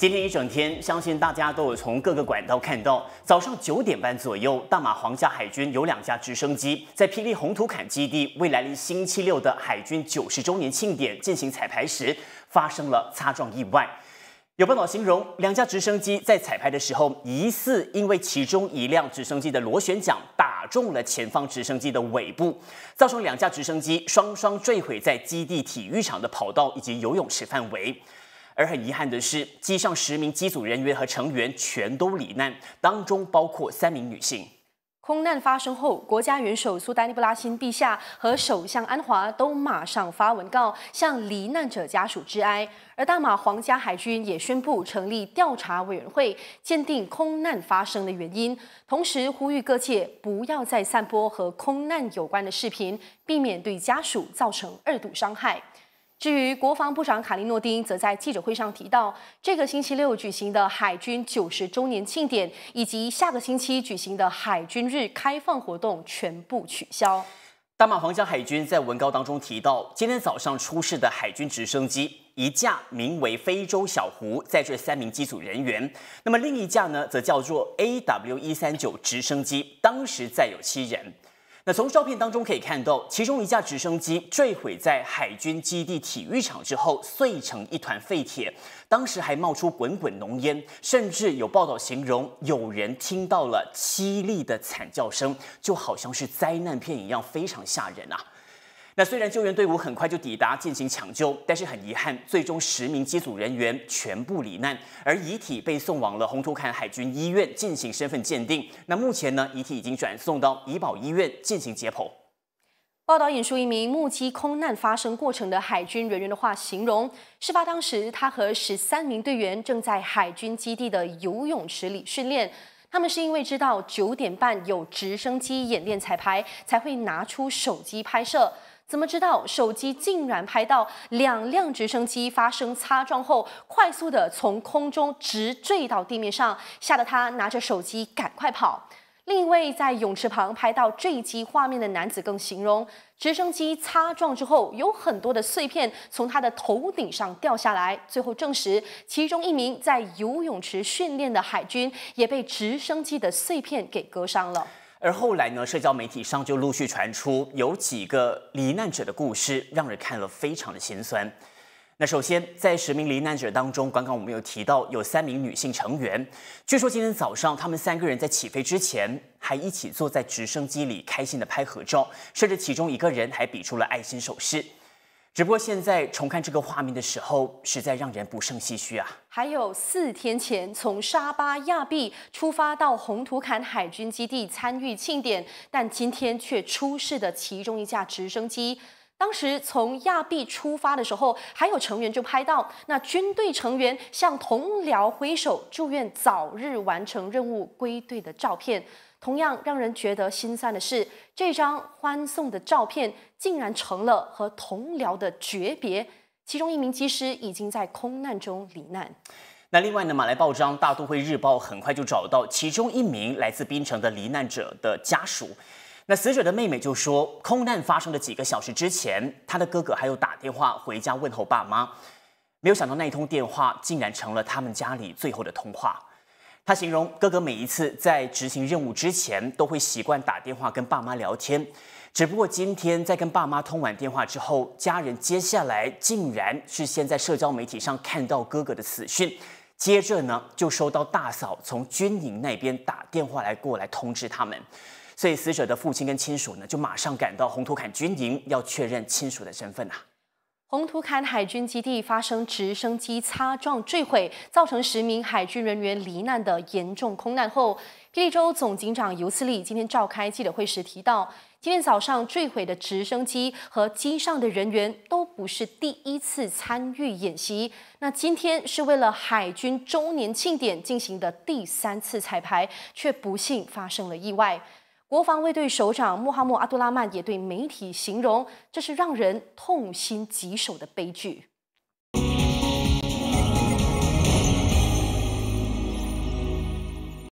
今天一整天，相信大家都有从各个管道看到，早上九点半左右，大马皇家海军有两架直升机在霹雳红土坎基地，为来临星期六的海军九十周年庆典进行彩排时，发生了擦撞意外。有报道形容，两架直升机在彩排的时候，疑似因为其中一辆直升机的螺旋桨打中了前方直升机的尾部，造成两架直升机双双坠毁在基地体育场的跑道以及游泳池范围。而很遗憾的是，机上十名机组人员和成员全都罹难，当中包括三名女性。空难发生后，国家元首苏丹尼布拉辛陛下和首相安华都马上发文告，向罹难者家属致哀。而大马皇家海军也宣布成立调查委员会，鉴定空难发生的原因，同时呼吁各界不要再散播和空难有关的视频，避免对家属造成二度伤害。至于国防部长卡利诺丁则在记者会上提到，这个星期六举行的海军九十周年庆典以及下个星期举行的海军日开放活动全部取消。大马皇家海军在文告当中提到，今天早上出事的海军直升机一架名为“非洲小胡，载着三名机组人员；那么另一架呢，则叫做 A W 一三九直升机，当时载有七人。那从照片当中可以看到，其中一架直升机坠毁在海军基地体育场之后，碎成一团废铁，当时还冒出滚滚浓烟，甚至有报道形容有人听到了凄厉的惨叫声，就好像是灾难片一样，非常吓人啊。那虽然救援队伍很快就抵达进行抢救，但是很遗憾，最终十名机组人员全部罹难，而遗体被送往了红土坎海军医院进行身份鉴定。那目前呢，遗体已经转送到怡保医院进行解剖。报道引述一名目击空难发生过程的海军人员的话，形容事发当时，他和十三名队员正在海军基地的游泳池里训练，他们是因为知道九点半有直升机演练彩排，才会拿出手机拍摄。怎么知道？手机竟然拍到两辆直升机发生擦撞后，快速的从空中直坠到地面上，吓得他拿着手机赶快跑。另一位在泳池旁拍到坠机画面的男子更形容，直升机擦撞之后，有很多的碎片从他的头顶上掉下来。最后证实，其中一名在游泳池训练的海军也被直升机的碎片给割伤了。而后来呢，社交媒体上就陆续传出有几个罹难者的故事，让人看了非常的心酸。那首先，在十名罹难者当中，刚刚我们有提到有三名女性成员。据说今天早上，他们三个人在起飞之前还一起坐在直升机里开心的拍合照，甚至其中一个人还比出了爱心手势。只不过现在重看这个画面的时候，实在让人不胜唏嘘啊！还有四天前从沙巴亚庇出发到红土坎海军基地参与庆典，但今天却出事的其中一架直升机。当时从亚庇出发的时候，还有成员就拍到那军队成员向同僚挥手，祝愿早日完成任务归队的照片。同样让人觉得心酸的是，这张欢送的照片竟然成了和同僚的诀别。其中一名机师已经在空难中罹难。那另外呢？马来报章《大都会日报》很快就找到其中一名来自槟城的罹难者的家属。那死者的妹妹就说，空难发生的几个小时之前，她的哥哥还有打电话回家问候爸妈，没有想到那一通电话竟然成了他们家里最后的通话。他形容哥哥每一次在执行任务之前，都会习惯打电话跟爸妈聊天，只不过今天在跟爸妈通完电话之后，家人接下来竟然是先在社交媒体上看到哥哥的死讯，接着呢就收到大嫂从军营那边打电话来过来通知他们。所以，死者的父亲跟亲属呢，就马上赶到红土坎军营，要确认亲属的身份呐。红土坎海军基地发生直升机擦撞坠毁，造成十名海军人员罹难的严重空难后，霹雳州总警长尤斯利今天召开记者会时提到，今天早上坠毁的直升机和机上的人员都不是第一次参与演习，那今天是为了海军周年庆典进行的第三次彩排，却不幸发生了意外。国防卫队首长穆罕默阿杜拉曼也对媒体形容，这是让人痛心疾首的悲剧。